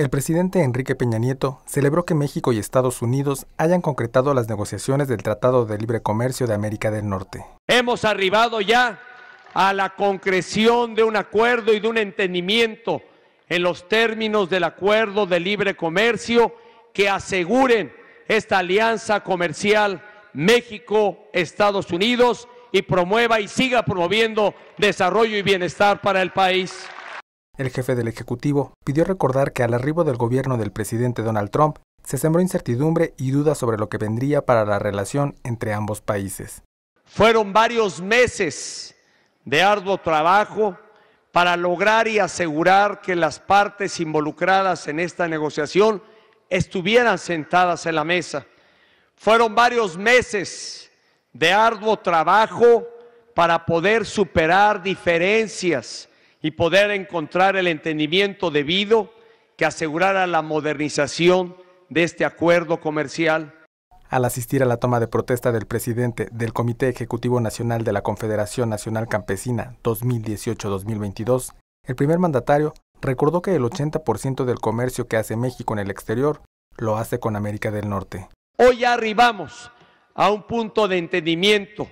El presidente Enrique Peña Nieto celebró que México y Estados Unidos hayan concretado las negociaciones del Tratado de Libre Comercio de América del Norte. Hemos arribado ya a la concreción de un acuerdo y de un entendimiento en los términos del acuerdo de libre comercio que aseguren esta alianza comercial México-Estados Unidos y promueva y siga promoviendo desarrollo y bienestar para el país. El jefe del Ejecutivo pidió recordar que al arribo del gobierno del presidente Donald Trump se sembró incertidumbre y dudas sobre lo que vendría para la relación entre ambos países. Fueron varios meses de arduo trabajo para lograr y asegurar que las partes involucradas en esta negociación estuvieran sentadas en la mesa. Fueron varios meses de arduo trabajo para poder superar diferencias y poder encontrar el entendimiento debido que asegurara la modernización de este acuerdo comercial. Al asistir a la toma de protesta del presidente del Comité Ejecutivo Nacional de la Confederación Nacional Campesina 2018-2022, el primer mandatario recordó que el 80% del comercio que hace México en el exterior lo hace con América del Norte. Hoy arribamos a un punto de entendimiento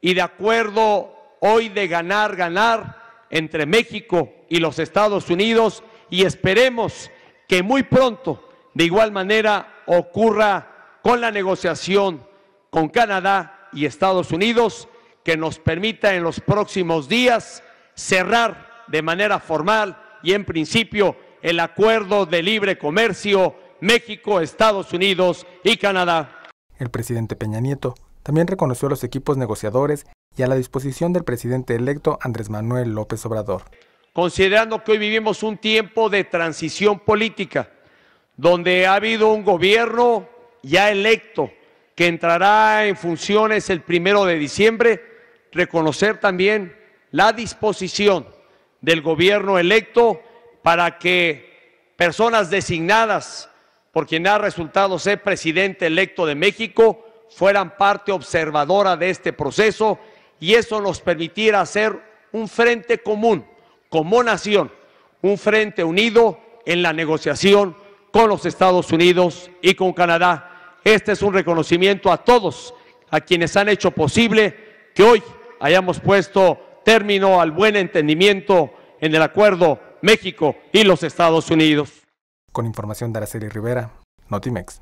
y de acuerdo hoy de ganar, ganar entre México y los Estados Unidos y esperemos que muy pronto de igual manera ocurra con la negociación con Canadá y Estados Unidos que nos permita en los próximos días cerrar de manera formal y en principio el acuerdo de libre comercio México, Estados Unidos y Canadá. El presidente Peña Nieto también reconoció a los equipos negociadores y a la disposición del presidente electo Andrés Manuel López Obrador. Considerando que hoy vivimos un tiempo de transición política, donde ha habido un gobierno ya electo que entrará en funciones el primero de diciembre, reconocer también la disposición del gobierno electo para que personas designadas por quien ha resultado ser presidente electo de México fueran parte observadora de este proceso y eso nos permitirá hacer un frente común como nación, un frente unido en la negociación con los Estados Unidos y con Canadá. Este es un reconocimiento a todos, a quienes han hecho posible que hoy hayamos puesto término al buen entendimiento en el acuerdo México y los Estados Unidos. Con información de Araceli Rivera, Notimex.